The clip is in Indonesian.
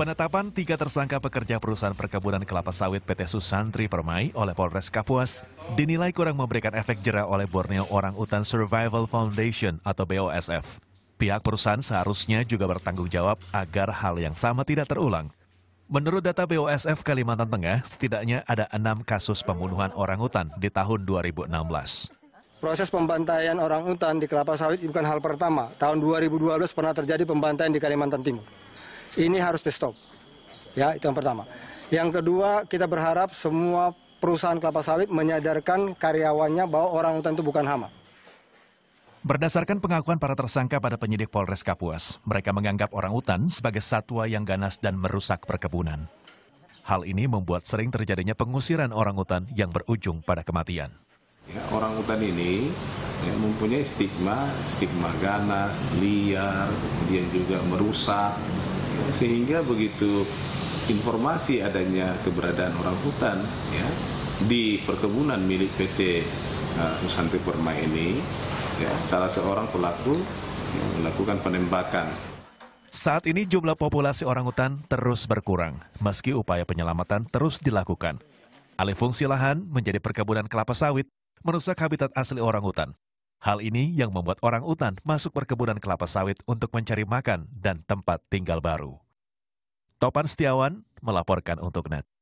Penetapan tiga tersangka pekerja perusahaan perkebunan kelapa sawit PT Susantri Permai oleh Polres Kapuas dinilai kurang memberikan efek jera oleh Borneo Orang Utan Survival Foundation atau BOSF. Pihak perusahaan seharusnya juga bertanggung jawab agar hal yang sama tidak terulang. Menurut data BOSF Kalimantan Tengah, setidaknya ada enam kasus pembunuhan orang utan di tahun 2016. Proses pembantaian orang utan di kelapa sawit bukan hal pertama. Tahun 2012 pernah terjadi pembantaian di Kalimantan Timur ini harus di stop. Ya, itu yang pertama. Yang kedua, kita berharap semua perusahaan kelapa sawit menyadarkan karyawannya bahwa orang hutan itu bukan hama. Berdasarkan pengakuan para tersangka pada penyidik Polres Kapuas, mereka menganggap orang hutan sebagai satwa yang ganas dan merusak perkebunan. Hal ini membuat sering terjadinya pengusiran orang hutan yang berujung pada kematian. Ya, orang hutan ini ya, mempunyai stigma, stigma ganas, liar, kemudian juga merusak, sehingga begitu informasi adanya keberadaan orang hutan ya di perkebunan milik PT eh, uh, Perma ini ya salah seorang pelaku ya, melakukan penembakan saat ini jumlah populasi orang hutan terus berkurang meski upaya penyelamatan terus dilakukan alih fungsi lahan menjadi perkebunan kelapa sawit merusak habitat asli orang hutan Hal ini yang membuat orang utan masuk perkebunan kelapa sawit untuk mencari makan dan tempat tinggal baru. Topan Setiawan melaporkan untuk NET.